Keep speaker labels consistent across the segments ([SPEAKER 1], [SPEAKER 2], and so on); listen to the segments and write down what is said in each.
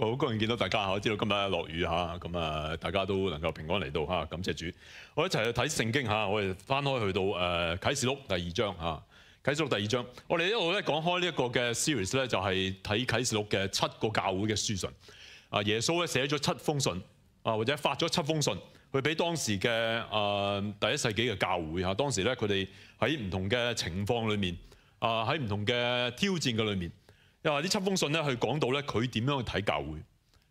[SPEAKER 1] 好，高兴見到大家我知道今日落雨吓，咁啊，大家都能夠平安嚟到吓，感謝主。我一齊去睇聖經吓，我哋翻開去到诶啟示錄》第二章吓，启示录第二章。我哋一路咧講開呢一個嘅 series 咧，就係睇《啟示錄》嘅七個教會嘅書信。啊，耶穌咧寫咗七封信啊，或者發咗七封信，去俾當時嘅誒第一世紀嘅教會嚇。當時咧，佢哋喺唔同嘅情況裏面啊，喺唔同嘅挑戰嘅裏面。又話呢七封信咧，去講到咧，佢點樣去睇教會？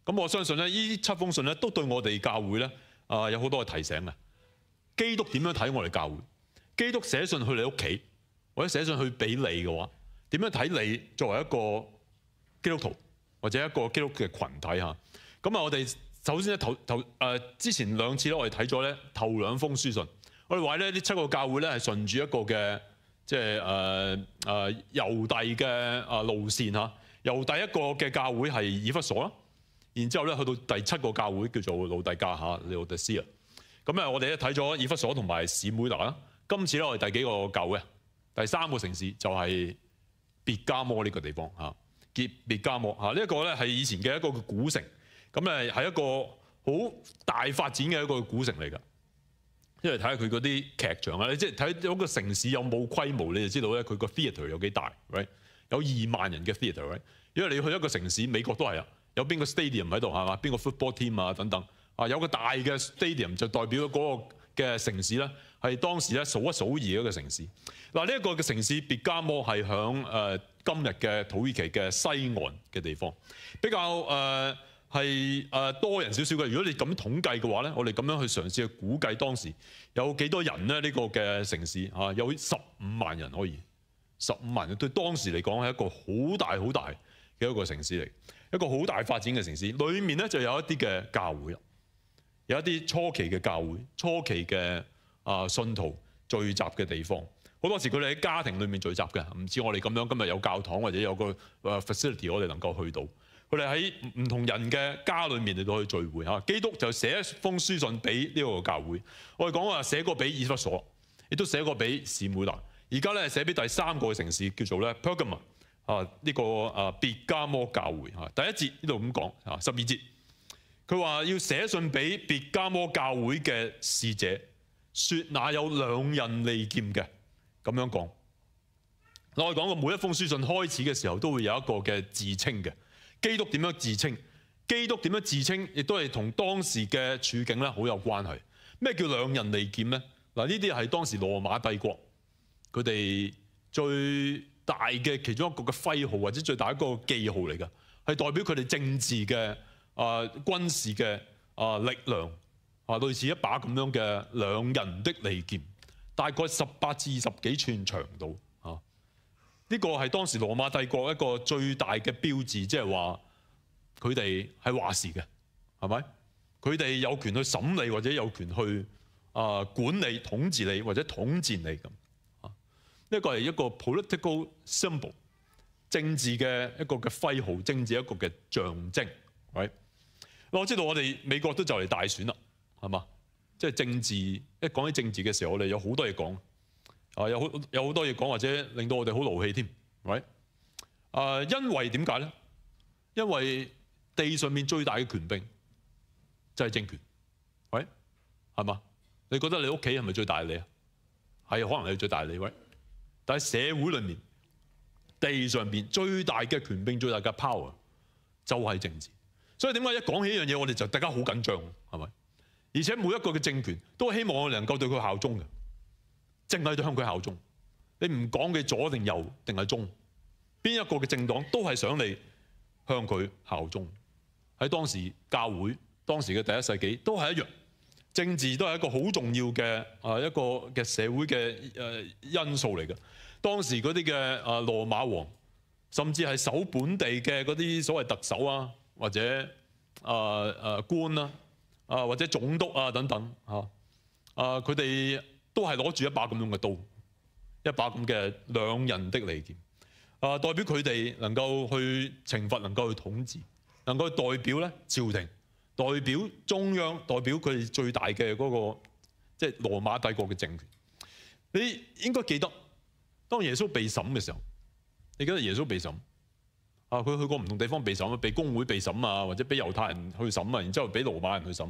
[SPEAKER 1] 咁我相信咧，呢七封信咧，都對我哋教會咧，啊有好多嘅提醒啊。基督點樣睇我哋教會？基督寫信去你屋企，或者寫信去俾你嘅話，點樣睇你作為一個基督徒或者一個基督徒嘅群體嚇？咁啊，我哋首先咧，頭頭誒之前兩次咧，我哋睇咗咧頭兩封書信，我哋話咧呢七個教會咧係順住一個嘅。即係誒誒猶大嘅誒路線嚇，由第一個嘅教會係以弗所啦，然之後咧去到第七個教會叫做路家，教嚇，奧迪斯啊。咁啊我哋咧睇咗以弗所同埋妹每啦，今次咧我哋第幾個教會嘅？第三個城市就係別加摩呢個地方嚇，叫別加摩嚇。呢一個咧係以前嘅一個古城，咁咧係一個好大發展嘅一個古城嚟㗎。因為睇下佢嗰啲劇場啊，你即係睇嗰個城市有冇規模，你就知道咧佢個 theatre 有幾大，right 有二萬人嘅 theatre，right 因為你要去一個城市，美國都係啊，有邊個 stadium 喺度系嘛，邊個 football team 啊等等啊，有個大嘅 stadium 就代表咗嗰個嘅城市咧，係當時咧數一數二嗰個城市。嗱呢一個嘅城市别加摩係響诶今日嘅土耳其嘅西岸嘅地方，比較誒。係誒多人少少嘅，如果你咁統計嘅話咧，我哋咁樣去嘗試去估計當時有幾多人咧？呢個嘅城市啊，有十五萬人可以，十五萬人對當時嚟講係一個好大好大嘅一個城市嚟，一個好大發展嘅城市。裡面咧就有一啲嘅教會，有一啲初期嘅教會、初期嘅啊信徒聚集嘅地方。好多時佢哋喺家庭裏面聚集嘅，唔似我哋咁樣今日有教堂或者有個 facility 我哋能夠去到。佢哋喺唔同人嘅家裏面嚟到去聚會吓。基督就寫一封書信俾呢個教會，我哋講話寫過俾以弗所，亦都寫過俾士妹達。而家咧寫俾第三個城市叫做咧 p e r g a m o 啊，呢個啊別加摩教會吓。第一節呢度咁講啊，十二節佢話要寫信俾別加摩教會嘅使者，說那有兩人利劍嘅咁樣講。我哋講过每一封書信開始嘅時候都會有一個嘅自稱嘅。基督點樣自稱？基督點樣自稱？亦都係同當時嘅處境咧，好有關係。咩叫兩人利劍呢？嗱，呢啲係當時羅馬帝國佢哋最大嘅其中一個嘅徽號，或者最大一個記號嚟㗎，係代表佢哋政治嘅啊軍事嘅啊力量啊，類似一把咁樣嘅兩人的利劍，大概十八至十幾寸長度。呢個係當時羅馬帝國一個最大嘅標誌，即係話佢哋係話事嘅，係咪？佢哋有權去審理或者有權去啊管理統治你，或者統戰你咁。呢個係一個 political symbol，政治嘅一個嘅揮毫，政治一個嘅象徵。喂，我知道我哋美國都就嚟大選啦，係嘛？即係政治，一講起政治嘅時候，我哋有好多嘢講。啊，有好有好多嘢講，或者令到我哋好勞氣添，喂！啊，因為點解咧？因為地上面最大嘅權柄就係政權，喂，係嘛？你覺得你屋企係咪最大利啊？係，可能係最大利，喂！但係社會裏面地上面最大嘅權柄、最大嘅 power 就係政治，所以點解一講起樣嘢，我哋就大家好緊張，係咪？而且每一個嘅政權都希望我能夠對佢效忠嘅。正系度向佢效忠，你唔講嘅左定右定係中，邊一個嘅政黨都係想你向佢效忠。喺當時教會，當時嘅第一世紀都係一樣，政治都係一個好重要嘅啊一個嘅社會嘅誒因素嚟嘅。當時嗰啲嘅啊羅馬王，甚至係守本地嘅嗰啲所謂特首啊，或者啊啊官啊啊或者總督啊等等吓啊佢哋。都系攞住一把咁样嘅刀，一把咁嘅两人的利剑，啊，代表佢哋能够去惩罚，能够去统治，能够代表咧朝廷，代表中央，代表佢哋最大嘅嗰个即系罗马帝国嘅政权。你应该记得，当耶稣被审嘅时候，你记得耶稣被审啊，佢去过唔同地方被审啊，被公会被审啊，或者俾犹太人去审啊，然之后俾罗马人去审。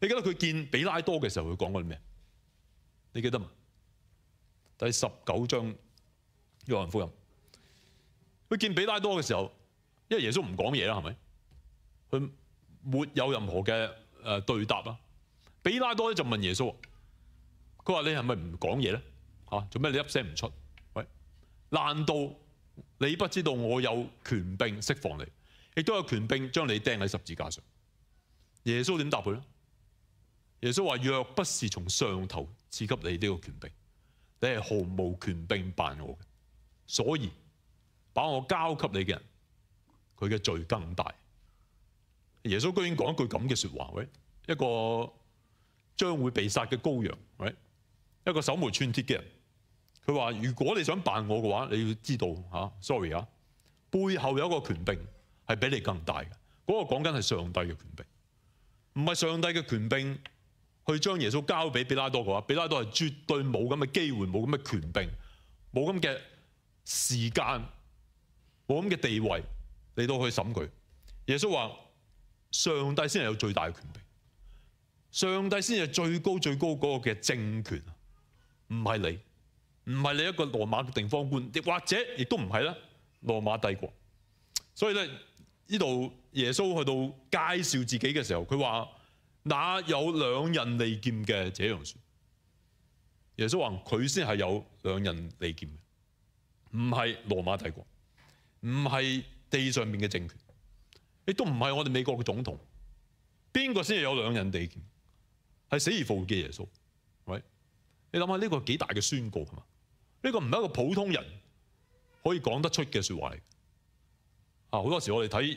[SPEAKER 1] 你記得佢见比拉多嘅时候，佢讲过啲咩？你记得嘛？第十九章约翰福音，佢见比拉多嘅时候，因为耶稣唔讲嘢啦，系咪？佢没有任何嘅诶对答啦。比拉多咧就问耶稣：，佢话你系咪唔讲嘢咧？吓，做咩你一声唔出？喂，难道你不知道我有权柄释放你，亦都有权柄将你钉喺十字架上？耶稣点答佢咧？耶稣话：若不是从上头。赐给你呢个权柄，你系毫无权柄办我嘅，所以把我交给你嘅人，佢嘅罪更大。耶稣居然讲一句咁嘅说话，喂，一个将会被杀嘅羔羊，喂，一个手无寸铁嘅人，佢话如果你想办我嘅话，你要知道吓，sorry 啊，背后有一个权柄系比你更大嘅，嗰个讲紧系上帝嘅权柄，唔系上帝嘅权柄。去將耶穌交俾比拉多嘅話，比拉多係絕對冇咁嘅機會，冇咁嘅權柄，冇咁嘅時間，冇咁嘅地位嚟到去審佢。耶穌話：上帝先係有最大嘅權柄，上帝先係最高最高嗰個嘅政權，唔係你，唔係你一個羅馬嘅地方官，亦或者亦都唔係啦，羅馬帝國。所以咧，呢度耶穌去到介紹自己嘅時候，佢話。那有兩人利剑嘅這樣说，耶穌話佢先係有兩人利剑嘅，唔係羅馬帝國，唔係地上面嘅政權，亦都唔係我哋美國嘅總統。邊個先係有兩人利剑？係死而復活嘅耶穌。喂，你諗下呢個幾大嘅宣告系嘛？呢個唔係一個普通人可以講得出嘅说話嚟。啊，好多時我哋睇。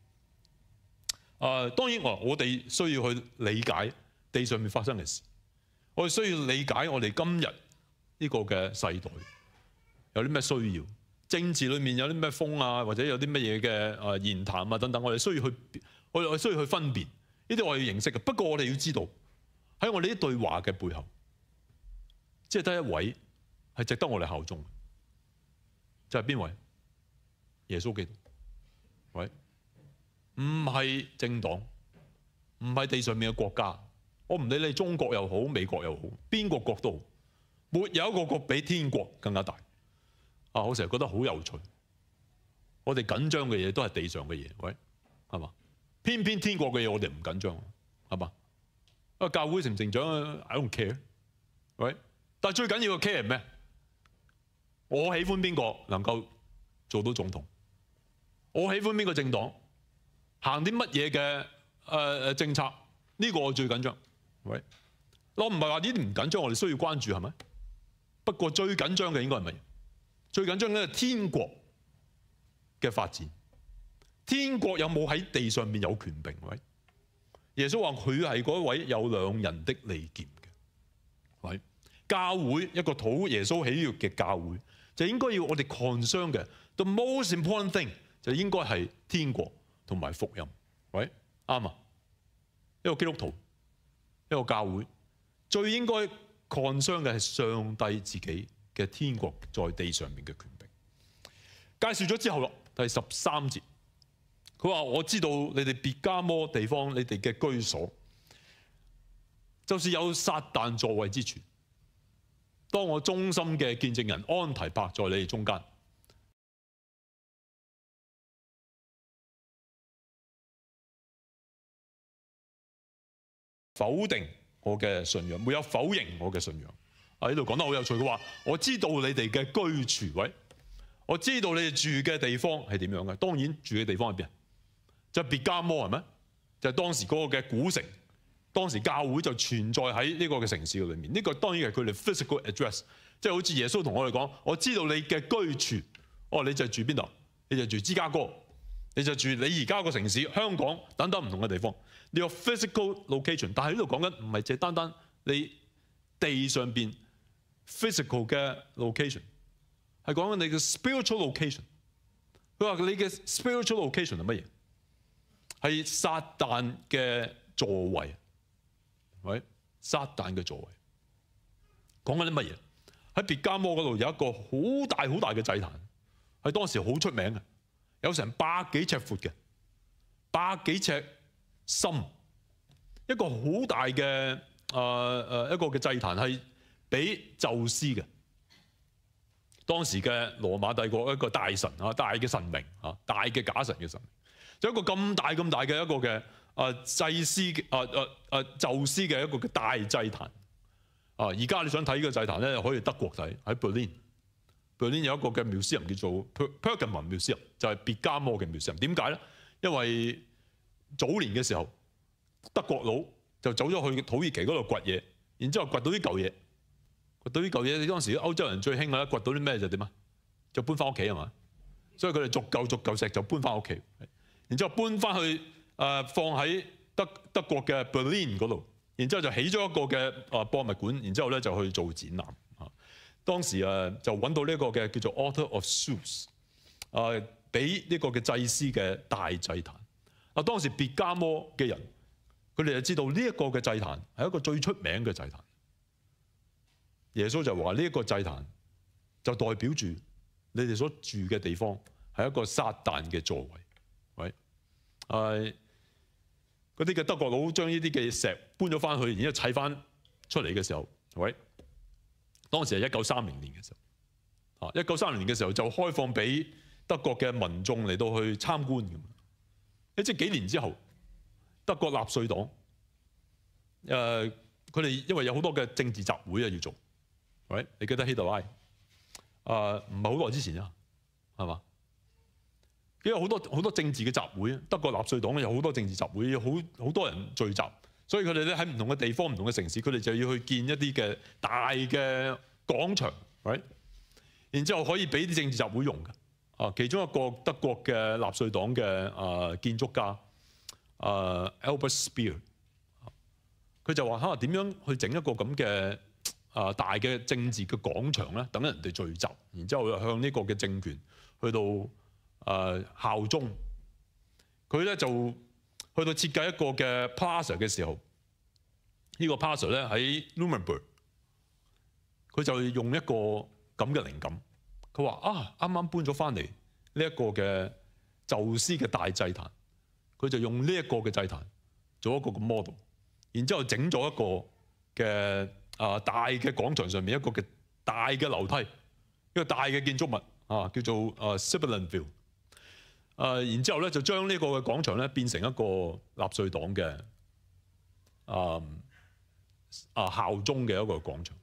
[SPEAKER 1] 啊，當然我我哋需要去理解地上面發生嘅事，我哋需要理解我哋今日呢個嘅世代有啲咩需要，政治裏面有啲咩風啊，或者有啲乜嘢嘅啊言談啊等等，我哋需要去我我需要去分辨呢啲我哋要認識嘅。不過我哋要知道喺我哋啲對話嘅背後，即係得一位係值得我哋效忠嘅，就係邊位？耶穌基督，喂？唔系政党，唔系地上面嘅国家，我唔理你中国又好，美国又好，边个国度，没有一个国比天国更加大。啊，我成日觉得好有趣。我哋紧张嘅嘢都系地上嘅嘢，喂，系嘛？偏偏天国嘅嘢我哋唔紧张，系嘛？啊，教会成唔成长，don't care，喂。但最紧要嘅 care 系咩？我喜欢边个能够做到总统？我喜欢边个政党？行啲乜嘢嘅誒政策？呢個我最緊張。喂，我唔係話呢啲唔緊張，我哋需要關注係咪？不過最緊張嘅應該係乜嘢？最緊張係天國嘅發展。天國有冇喺地上面有權柄？喂，耶穌話佢係嗰位有兩人的利劍嘅。喂，教會一個討耶穌喜悅嘅教會，就應該要我哋抗傷嘅。The most important thing 就應該係天國。同埋福音，喂啱啊！一个基督徒，一个教会，最应该抗伤嘅系上帝自己嘅天国在地上面嘅权柄。介绍咗之后咯，第十三节，佢话我知道你哋别加摩地方你哋嘅居所，就是有撒旦座位之处。当我忠心嘅见证人安提伯在你哋中间。否定我嘅信仰，没有否認我嘅信仰。喺呢度講得好有趣，佢話：我知道你哋嘅居住位，我知道你哋住嘅地方係點樣嘅。當然住嘅地方系邊啊？就别家摩系咩？就當時嗰個嘅古城，當時教會就存在喺呢個嘅城市嘅裏面。呢個當然係佢哋 physical address，即係好似耶穌同我哋講：我知道你嘅居住，哦，你就住邊度？你就住芝加哥，你就住你而家個城市，香港等等唔同嘅地方。你個 physical location，但係呢度講緊唔係隻單單你地上邊 physical 嘅 location，係講緊你嘅 spiritual location。佢話你嘅 spiritual location 係乜嘢？係撒旦嘅座位，喂，撒旦嘅座位。講緊啲乜嘢？喺別加摩嗰度有一個好大好大嘅祭壇，係當時好出名嘅，有成百幾尺闊嘅，百幾尺。心，一个好大嘅诶诶一个嘅祭壇係俾宙斯嘅，當時嘅羅馬帝國一個大神啊，大嘅神明啊，大嘅假神嘅神，就一個咁大咁大嘅一個嘅啊祭司嘅诶诶诶宙斯嘅一個嘅大祭壇啊，而家你想睇呢個祭壇咧，可以德國睇喺 Berlin，Berlin 有一個嘅廟司人叫做 p e r p e r g a m Museum，就係別加摩嘅廟人。點解咧？因為早年嘅時候，德國佬就走咗去土耳其嗰度掘嘢，然之後掘到啲舊嘢，掘到啲舊嘢。當時歐洲人最興啊，掘到啲咩就點啊？就搬翻屋企係嘛？所以佢哋逐嚿逐嚿石就搬翻屋企，然之後搬翻去誒放喺德德國嘅 Berlin 嗰度，然之後就起咗一個嘅誒博物館，然之後咧就去做展覽。當時誒就揾到呢個嘅叫做 a u t o r of s h o e s 誒俾呢個嘅祭司嘅大祭壇。啊！當時別加摩嘅人，佢哋就知道呢一個嘅祭壇係一個最出名嘅祭壇。耶穌就話：呢一個祭壇就代表住你哋所住嘅地方係一個撒旦嘅座位。喂，誒，嗰啲嘅德國佬將呢啲嘅石搬咗翻去，然之後砌翻出嚟嘅時候，喂，當時係一九三零年嘅時候，啊，一九三零年嘅時候就開放俾德國嘅民眾嚟到去參觀。即系几年之后，德国纳粹党，诶，佢哋因为有好多嘅政治集会啊要做，喂，你记得希特拉？诶，唔系好耐之前啊，系嘛？因为好多好多政治嘅集会啊，德国纳粹党有好多政治集会，好好多人聚集，所以佢哋咧喺唔同嘅地方、唔同嘅城市，佢哋就要去建一啲嘅大嘅广场，t 然之后可以俾啲政治集会用嘅。啊，其中一個德國嘅納粹黨嘅啊建築家啊 Albert Speer，佢就話嚇點樣去整一個咁嘅啊大嘅政治嘅廣場咧，等人哋聚集，然之後向呢個嘅政權去到啊效忠。佢咧就去到設計一個嘅 p a 廣場嘅時候，呢個廣場咧喺 Nuremberg，佢就用一個咁嘅靈感。佢話啊，啱啱搬咗翻嚟呢一個嘅宙斯嘅大祭壇，佢就用呢一個嘅祭壇做一個嘅 model，然之後整咗一個嘅啊大嘅廣場上面一個嘅大嘅樓梯，一個大嘅建築物啊，叫做啊 Sibyllan View，啊然之後咧就將呢個嘅廣場咧變成一個納粹黨嘅啊啊效忠嘅一個廣場。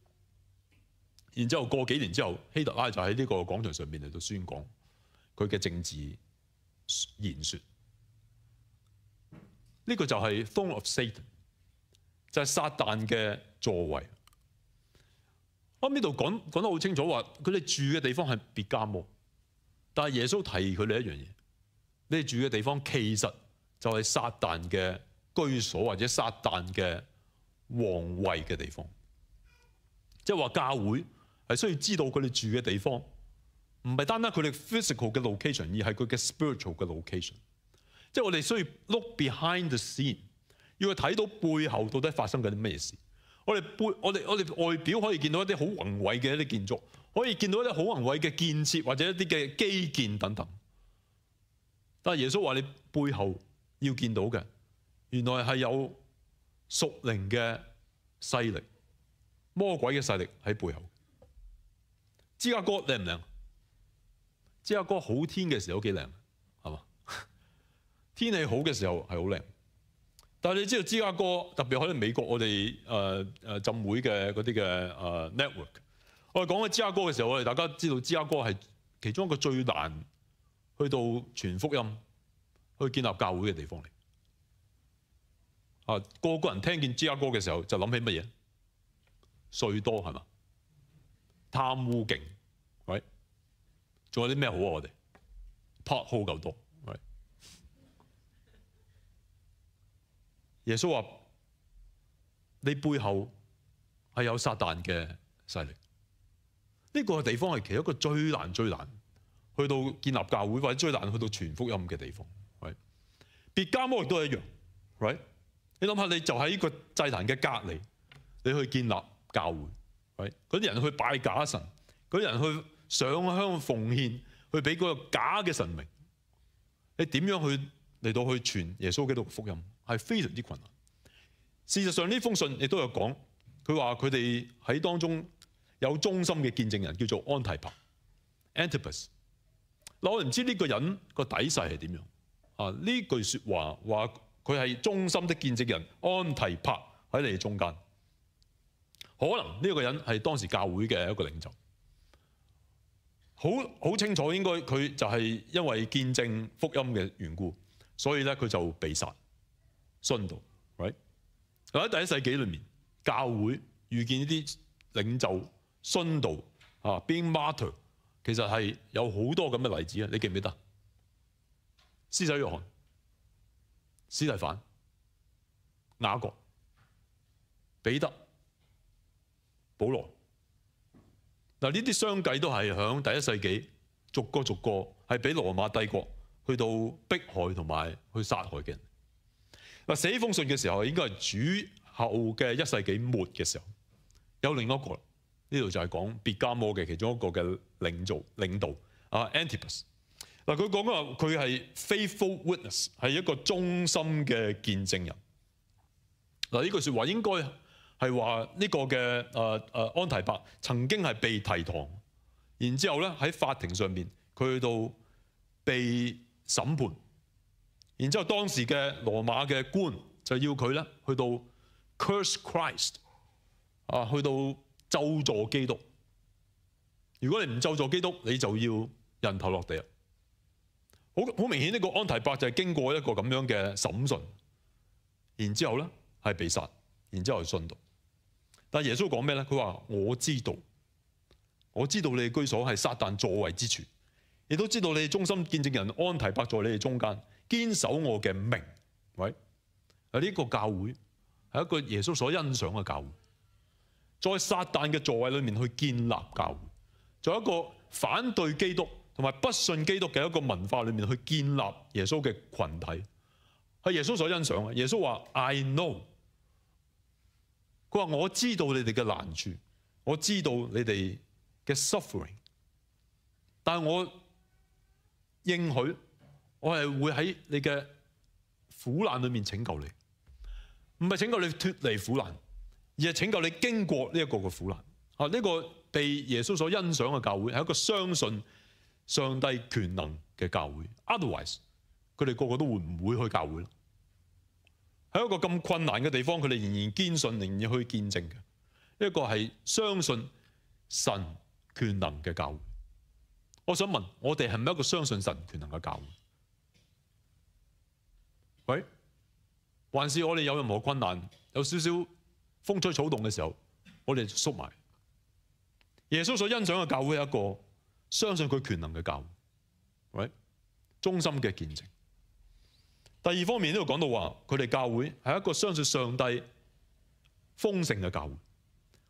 [SPEAKER 1] 然之後過幾年之後，希特拉就喺呢個廣場上面嚟到宣講佢嘅政治言説。呢個就係 throne of Satan，就係撒旦嘅座位。我呢度講講得好清楚，話佢哋住嘅地方係別家墓，但係耶穌提佢哋一樣嘢：，你哋住嘅地方其實就係撒旦嘅居所，或者撒旦嘅皇位嘅地方。即係話教會。係需要知道佢哋住嘅地方，唔係單單佢哋 physical 嘅 location，而係佢嘅 spiritual 嘅 location。即係我哋需要 look behind the scene，要去睇到背後到底發生緊啲咩事。我哋背我哋我哋外表可以見到一啲好宏偉嘅一啲建築，可以見到一啲好宏偉嘅建設或者一啲嘅基建等等。但係耶穌話：你背後要見到嘅原來係有屬靈嘅勢力、魔鬼嘅勢力喺背後。芝加哥靓唔靓？芝加哥好天嘅时候几靓，系嘛？天气好嘅时候系好靓。但系你知道芝加哥，特别能美国，我哋诶诶浸會嘅嗰啲嘅诶 network，我哋講起芝加哥嘅時候，我哋大家知道芝加哥係其中一個最難去到全福音、去建立教會嘅地方嚟。啊，個個人聽見芝加哥嘅時候就諗起乜嘢？税多係嘛？貪污勁，喂！仲有啲咩好啊？我哋 p 好夠多，喂！耶穌話：你背後係有撒旦嘅勢力，呢個地方係其中一個最難、最難去到建立教會，或者最難去到全福音嘅地方，喂！別家魔亦都一樣，喂！你諗下，你就喺個祭壇嘅隔離，你去建立教會。嗰啲人去拜假神，嗰啲人去上香奉献，去俾嗰個假嘅神明。你點樣去嚟到去傳耶穌基督福音，係非常之困難。事實上呢封信亦都有講，佢話佢哋喺當中有忠心嘅見證人叫做安提帕 （Antipas）。嗱我唔知呢個人個底细係點樣。啊呢句说話話佢係忠心的見證人安提帕喺你中間。可能呢个人系当时教会嘅一个领袖，好好清楚应该佢就系因为见证福音嘅缘故，所以咧佢就被杀殉道，right？喺第一世纪里面，教会遇见呢啲领袖殉道啊，Bing Marty，其实系有好多咁嘅例子啊，你记唔记得？施洗约翰、司提反、雅各、彼得。保罗嗱呢啲商继都系响第一世纪，逐个逐个系俾罗马帝国去到迫害同埋去杀害嘅人。嗱写封信嘅时候应该系主后嘅一世纪末嘅时候。有另一个呢度就系讲别加摩嘅其中一个嘅领袖领导啊 Antipas。嗱佢讲嘅话佢系 faithful witness 系一个忠心嘅见证人。嗱呢句说话应该。係話呢個嘅誒誒安提伯曾經係被提堂，然之後咧喺法庭上面佢去到被審判，然之後當時嘅羅馬嘅官就要佢咧去到 curs e Christ 啊，去到咒助基督。如果你唔咒助基督，你就要人頭落地啊！好好明顯呢個安提伯就係經過一個咁樣嘅審訊，然之後咧係被殺，然之後係殉道。但耶稣讲咩咧？佢话我知道，我知道你哋居所系撒旦座位之处，亦都知道你哋中心见证人安提伯在你哋中间坚守我嘅名。喂，啊呢个教会系一个耶稣所欣赏嘅教会，在撒旦嘅座位里面去建立教会，在一个反对基督同埋不信基督嘅一个文化里面去建立耶稣嘅群体，系耶稣所欣赏嘅。耶稣话：I know。佢話我知道你哋嘅難處，我知道你哋嘅 suffering，但系我应許我係會喺你嘅苦難裏面拯救你，唔係拯救你脱離苦難，而係拯救你經過呢一個嘅苦難。啊，呢個被耶穌所欣賞嘅教會係一個相信上帝權能嘅教會，otherwise 佢哋個個都會唔會去教會咯。喺一个咁困难嘅地方，佢哋仍然坚信，仍然去见证嘅一个系相信神权能嘅教会。我想问，我哋系咪一个相信神权能嘅教会？喂，还是我哋有任何困难、有少少风吹草动嘅时候，我哋缩埋？耶稣所欣赏嘅教会系一个相信佢权能嘅教会，喂，忠心嘅见证。第二方面呢度讲到话，佢哋教会系一个相信上帝丰盛嘅教会，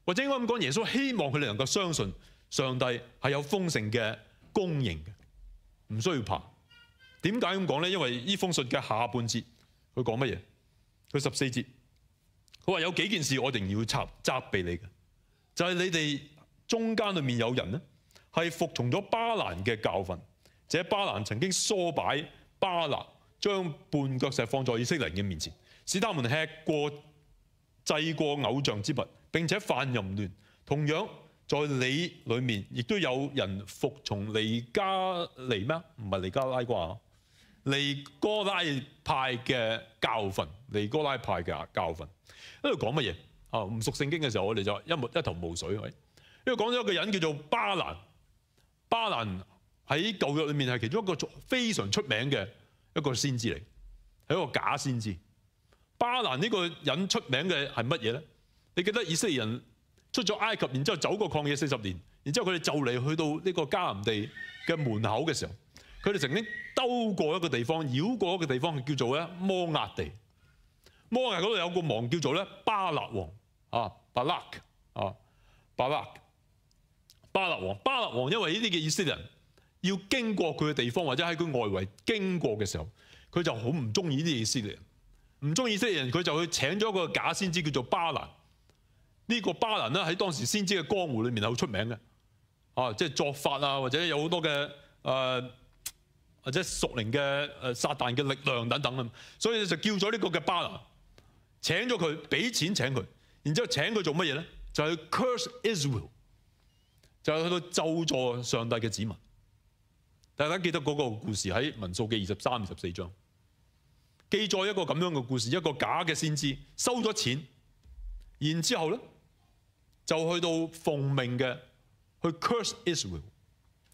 [SPEAKER 1] 或者应该咁讲，耶稣希望佢哋能够相信上帝系有丰盛嘅供应嘅，唔需要怕。点解咁讲咧？因为呢封信嘅下半节佢讲乜嘢？佢十四节，佢话有几件事我哋要插责备你嘅，就系你哋中间里面有人咧系服从咗巴兰嘅教训，即巴兰曾经梳摆巴兰。將半腳石放在以色列人嘅面前，使他們吃過、祭過偶像之物，並且犯淫亂。同樣在你裏面，亦都有人服從尼加尼咩？唔係尼加拉啩？尼哥拉派嘅教訓，尼哥拉派嘅教訓。喺度講乜嘢？啊，唔熟聖經嘅時候，我哋就一目一頭霧水。喂，因为講咗一個人叫做巴蘭，巴蘭喺舊約裏面係其中一個非常出名嘅。一个先知嚟，系一个假先知。巴兰呢个人出名嘅系乜嘢咧？你记得以色列人出咗埃及，然之后走过旷野四十年，然之后佢哋就嚟去到呢个迦南地嘅门口嘅时候，佢哋曾经兜过一个地方，绕过一个地方，叫做咧摩押地。摩押嗰度有个王叫做咧巴勒王啊巴 a 啊巴 a 巴勒王，巴勒王因为呢啲嘅以色列人。要經過佢嘅地方，或者喺佢外圍經過嘅時候，佢就好唔中意啲以色列人，唔中意以色列人，佢就去請咗個假先知叫做巴兰。呢個巴兰咧喺當時先知嘅江湖裏面係好出名嘅，啊，即係作法啊，或者有好多嘅誒或者屬靈嘅诶撒旦嘅力量等等咁，所以就叫咗呢個嘅巴兰，請咗佢，俾錢請佢，然之後請佢做乜嘢咧？就去 curse Israel，就去到咒助上帝嘅子民。大家記得嗰個故事喺民数嘅二十三、二十四章，記載一個咁樣嘅故事，一個假嘅先知收咗錢，然之後咧就去到奉命嘅去 c u r s e Israel。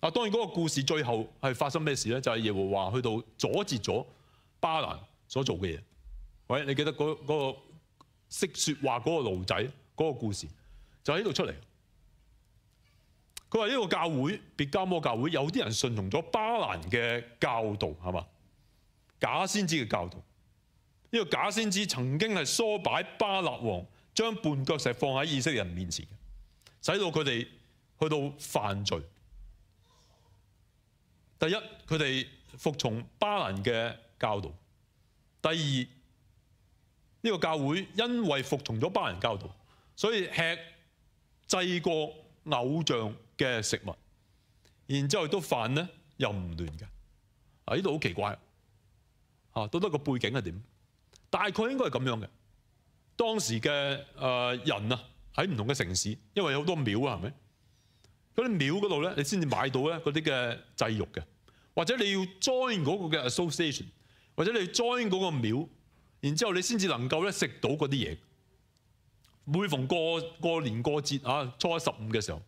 [SPEAKER 1] 啊，當然嗰個故事最後係發生咩事咧？就係耶和華去到阻截咗巴蘭所做嘅嘢。喂，你記得嗰嗰個識説話嗰個奴仔嗰個故事就喺度出嚟。佢话呢个教会别加摩教会有啲人信从咗巴兰嘅教导系嘛？假先知嘅教导，呢个假先知曾经系梳摆巴勒王，将半脚石放喺以色列人面前，使到佢哋去到犯罪。第一，佢哋服从巴兰嘅教导；第二，呢个教会因为服从咗巴蘭教导，所以吃祭过偶像。嘅食物，然之後都饭咧又唔亂嘅啊！呢度好奇怪啊！到底個背景係點？大概應該係咁樣嘅。當時嘅誒人啊，喺唔同嘅城市，因為有好多廟啊，係咪嗰啲廟嗰度咧，你先至買到咧嗰啲嘅祭肉嘅，或者你要 join 嗰個嘅 association，或者你 join 嗰個廟，然之後你先至能夠咧食到嗰啲嘢。每逢過过年過節啊，初一十五嘅時候。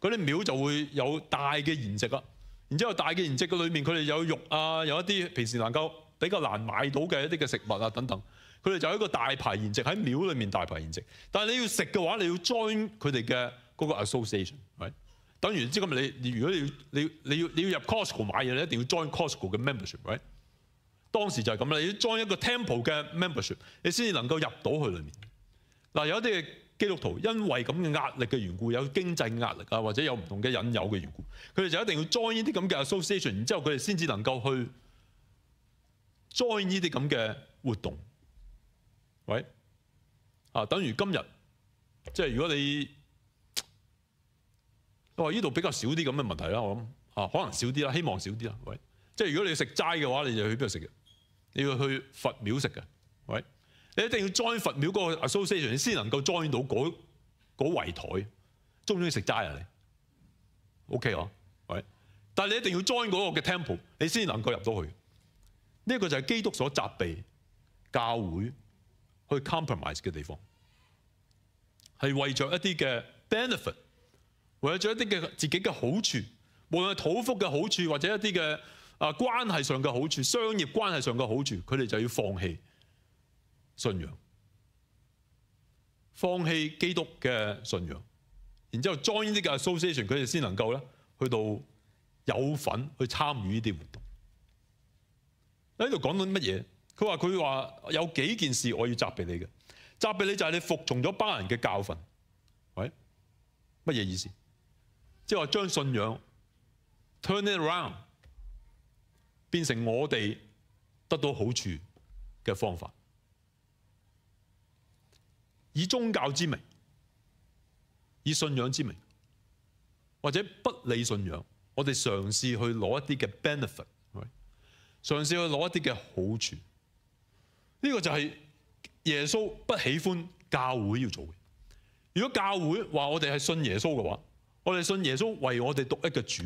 [SPEAKER 1] 嗰啲廟就會有大嘅筵席啦，然之後大嘅筵席嘅裏面佢哋有肉啊，有一啲平時能夠比較難買到嘅一啲嘅食物啊等等，佢哋就喺個大排筵席喺廟裏面大排筵席。但係你要食嘅話，你要 join 佢哋嘅嗰個 association，係等於即係咁，你如果你要你你要你要入 Costco 買嘢，你一定要 join Costco 嘅 membership，right？當時就係咁啦，要 join 一個 temple 嘅 membership，你先至能夠入到去裏面。嗱有一啲基督徒因為咁嘅壓力嘅緣故，有經濟壓力啊，或者有唔同嘅引誘嘅緣故，佢哋就一定要 join 呢啲咁嘅 association，然之後佢哋先至能夠去 join 呢啲咁嘅活動。喂，啊，等於今日，即係如果你我話依度比較少啲咁嘅問題啦，我諗啊，可能少啲啦，希望少啲啦。喂，即係如果你食齋嘅話，你就去邊度食嘅？你要去佛廟食嘅。喂。你一定要 join 佛庙嗰个 association 先能够 join 到嗰嗰围台，中唔中意食斋啊？你 OK 嗬？喂，但系你一定要 join 嗰个嘅 temple，你先能够入到去。呢个就系基督所责备教会去 compromise 嘅地方，系为着一啲嘅 benefit，为咗一啲嘅自己嘅好处，无论系土福嘅好处或者一啲嘅啊关系上嘅好处、商业关系上嘅好处，佢哋就要放弃。信仰，放棄基督嘅信仰，然之後 join 呢个 association，佢哋先能夠咧去到有份去參與呢啲活動。喺度講緊乜嘢？佢話佢話有幾件事我要責备你嘅，責备你就係你服從咗班人嘅教訓。喂，乜嘢意思？即系話將信仰 turn it a round 變成我哋得到好處嘅方法。以宗教之名，以信仰之名，或者不理信仰，我哋尝试去攞一啲嘅 benefit，尝试去攞一啲嘅好处。呢个就系耶稣不喜欢教会要做嘅。如果教会话我哋系信耶稣嘅话，我哋信耶稣为我哋独一嘅主，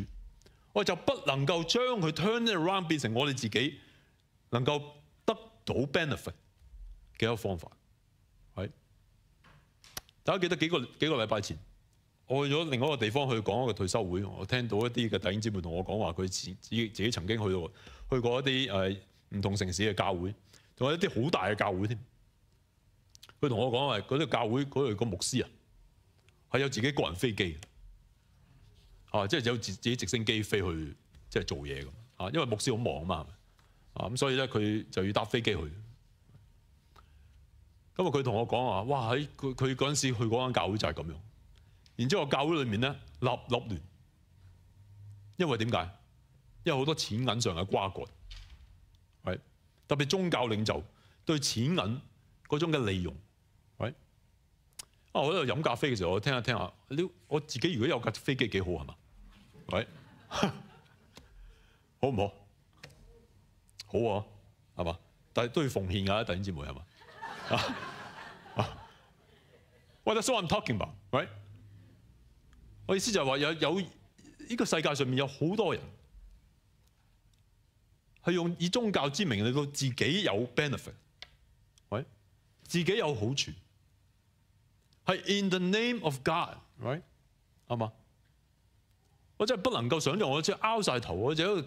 [SPEAKER 1] 我就不能够将佢 turn around 变成我哋自己能够得到 benefit 嘅一个方法。大家記得幾個幾個禮拜前，我去咗另一個地方去講一個退休會，我聽到一啲嘅弟兄姊妹同我講話，佢自自自己曾經去到去過一啲誒唔同城市嘅教會，仲有一啲好大嘅教會添。佢同我講話，嗰啲教會嗰度個牧師啊，係有自己個人飛機，啊，即係有自自己直升機飛去即係做嘢咁啊，因為牧師好忙啊嘛，啊咁所以咧佢就要搭飛機去。咁啊！佢同我講話，哇！喺佢佢嗰陣時去嗰間教會就係咁樣，然之後教會裏面咧立立亂，因為點解？因為好多錢銀上嘅瓜葛，喂！特別宗教領袖對錢銀嗰種嘅利用，喂！啊！我喺度飲咖啡嘅時候，我聽下聽下，呢我自己如果有架飛機幾好係嘛？喂，好唔好？好啊，係嘛？但係都要奉獻㗎，弟兄姊妹係嘛？啊喂，That's a t I'm talking about, right？我意思就係話有有呢個世界上面有好多人係用以宗教之名嚟到自己有 benefit，喂，自己有好處係 in the name of God，right？係嘛？我真係不能夠想象我真係拗晒頭或者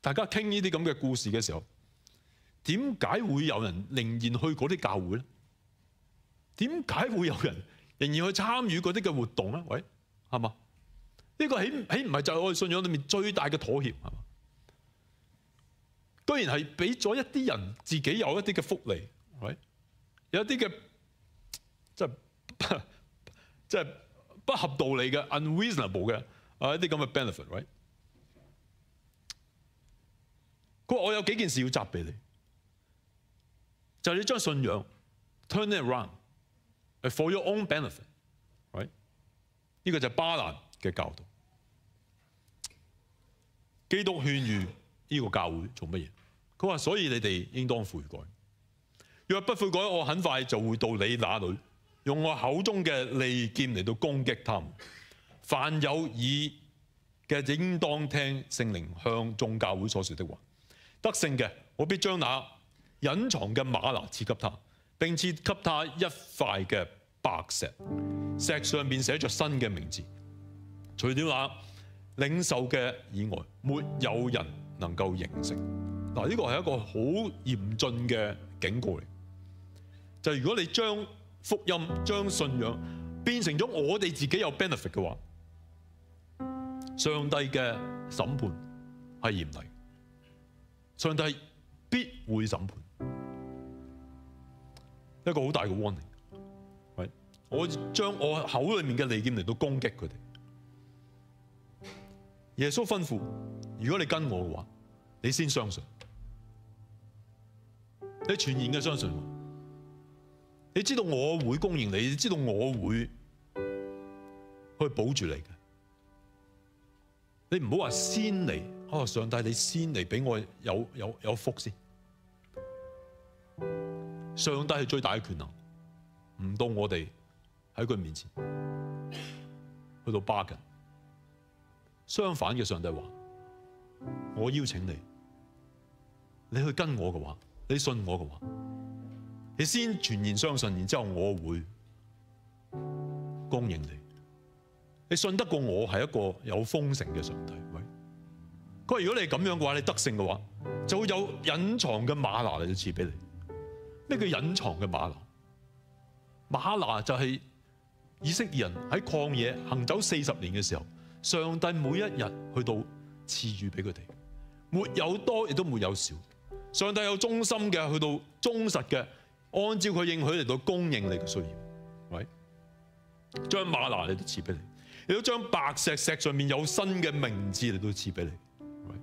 [SPEAKER 1] 大家傾呢啲咁嘅故事嘅時候。點解會有人仍然去嗰啲教會咧？點解會有人仍然去參與嗰啲嘅活動咧？喂，係嘛？呢個起起唔係就係我哋信仰裏面最大嘅妥協係嘛？居然係俾咗一啲人自己有一啲嘅福利 r 有一啲嘅即係即系不合道理嘅 unreasonable 嘅啊一啲咁嘅 b e n e f i t 喂。佢話：我有幾件事要责備你。就你將信仰 turn it around，for your own benefit，right？呢個就係巴蘭嘅教導。基督勸喻呢個教會做乜嘢？佢話：所以你哋應當悔改。若不悔改，我很快就會到你那裏，用我口中嘅利劍嚟到攻擊他們。凡有耳嘅，應當聽聖靈向眾教會所說的話。得勝嘅，我必將那隐藏嘅马拿赐给他，并赐给他一块嘅白石，石上面写着新嘅名字。除了话，领袖嘅以外，没有人能够形成。嗱，呢个系一个好严峻嘅警告嚟。就如果你将福音、将信仰变成咗我哋自己有 benefit 嘅话，上帝嘅审判系严厉，上帝必会审判。一个好大嘅 warning，我将我口里面嘅利剑嚟到攻击佢哋。耶稣吩咐：如果你跟我嘅话，你先相信。你全然嘅相信，你知道我会供应你，知道我会去保住你嘅。你唔好话先嚟，哦，上帝，你先嚟俾我有有有福先。上帝系最大嘅權能，唔到我哋喺佢面前去到巴嘅。相反嘅上帝話：，我邀請你，你去跟我嘅話，你信我嘅話，你先全然相信，然之後我會供應你。你信得過我係一個有豐盛嘅上帝？喂，佢話：如果你咁樣嘅話，你得勝嘅話，就會有隱藏嘅馬拿嚟赐俾你。咩叫隐藏嘅马拿？马拿就系以色列人喺旷野行走四十年嘅时候，上帝每一日去到赐予俾佢哋，没有多亦都没有少。上帝有忠心嘅，去到忠实嘅，按照佢应许嚟到供应你嘅需要。喂，将马拿嚟都赐俾你，亦都将白石石上面有新嘅名字嚟到赐俾你。喂，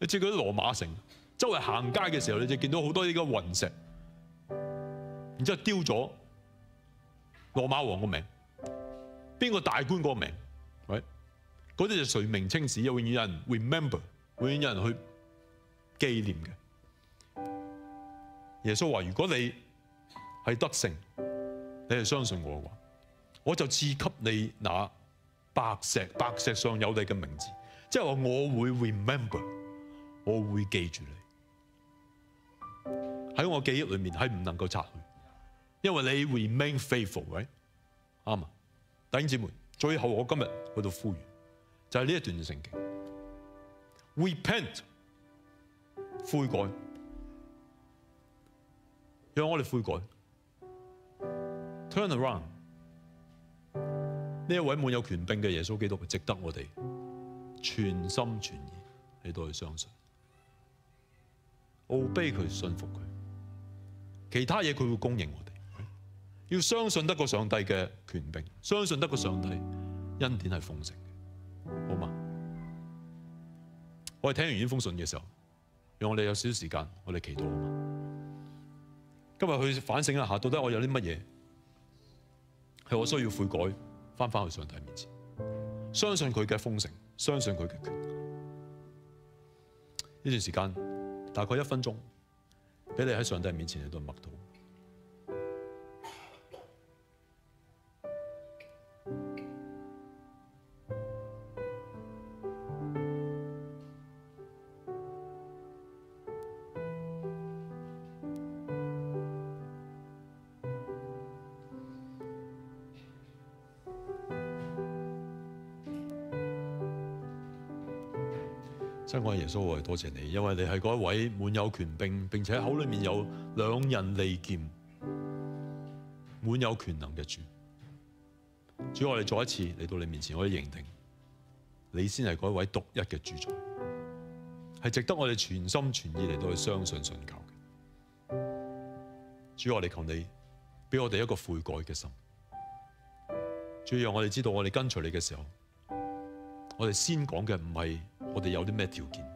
[SPEAKER 1] 你似嗰啲罗马城周围行街嘅时候，你就见到好多呢个云石。即系丢咗罗马王个名，边个大官个名？喂，嗰啲就垂名青史，永远有人 remember，永远有人去纪念嘅。耶稣话：如果你系得胜，你系相信我嘅话，我就赐给你那白石，白石上有你嘅名字，即系话我会 remember，我会记住你喺我记忆里面系唔能够擦去。因为你 remain faithful，t 啱啊！弟兄姊妹，最后我今日去到呼吁，就系呢一段圣经，repent 悔改，让我哋悔改，turn around。呢一位满有权柄嘅耶稣基督，值得我哋全心全意嚟到去相信奥卑佢，信服佢，其他嘢佢会供应我。要相信得过上帝嘅权柄，相信得过上帝恩典系丰盛嘅，好吗？我哋听完呢封信嘅时候，让我哋有少少时间，我哋祈祷好吗？今日去反省一下，到底我有啲乜嘢系我需要悔改，翻翻去上帝面前，相信佢嘅丰盛，相信佢嘅权。呢段时间大概一分钟，俾你喺上帝面前，你都默祷。多谢你，因为你系嗰一位满有权柄，并且口里面有两人利剑，满有权能嘅主。主我哋再一次嚟到你面前，可以认定你先系嗰一位独一嘅主宰，系值得我哋全心全意嚟到去相信信靠嘅。主我哋求你俾我哋一个悔改嘅心，主，让我哋知道我哋跟随你嘅时候，我哋先讲嘅唔系我哋有啲咩条件。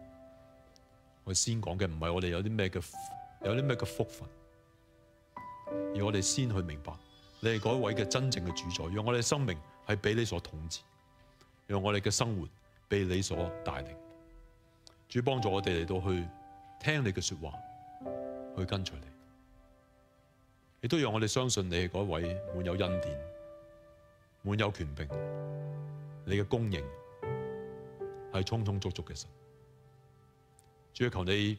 [SPEAKER 1] 先讲嘅唔系我哋有啲咩嘅有啲咩嘅福分，而我哋先去明白你系嗰位嘅真正嘅主宰，让我哋生命系俾你所统治，让我哋嘅生活被你所带领，主帮助我哋嚟到去听你嘅说话，去跟随你，亦都让我哋相信你系嗰位满有恩典、满有权柄、你嘅供应系充充足足嘅神。主要求你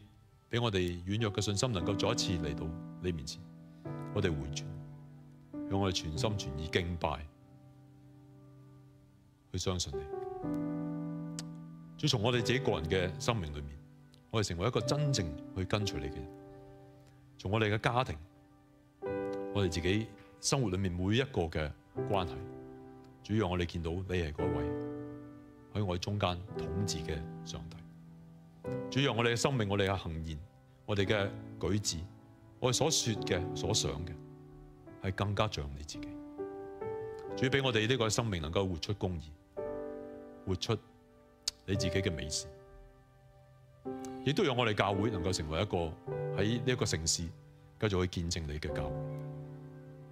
[SPEAKER 1] 俾我哋软弱嘅信心，能够再一次嚟到你面前，我哋回转，让我哋全心全意敬拜，去相信你。主从我哋自己个人嘅生命里面，我哋成为一个真正去跟随你嘅人。从我哋嘅家庭，我哋自己生活里面每一个嘅关系，主让我哋见到你系嗰位喺我中间统治嘅上帝。主要我哋嘅生命，我哋嘅行言，我哋嘅举止，我哋所说嘅、所想嘅，系更加像你自己。主俾我哋呢个生命能够活出公义，活出你自己嘅美善，亦都让我哋教会能够成为一个喺呢一个城市，继续去见证你嘅教，会，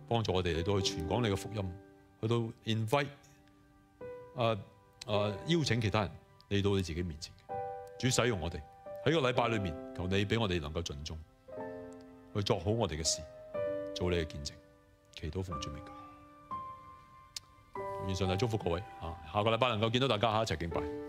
[SPEAKER 1] 帮助我哋嚟到去传讲你嘅福音，去到 invite，诶诶邀请其他人嚟到你自己面前。主使用我哋喺个礼拜里面，求你俾我哋能够尽忠，去做好我哋嘅事，做你嘅见证。祈祷奉主名。愿上帝祝福各位啊！下个礼拜能够见到大家，喺一齐敬拜。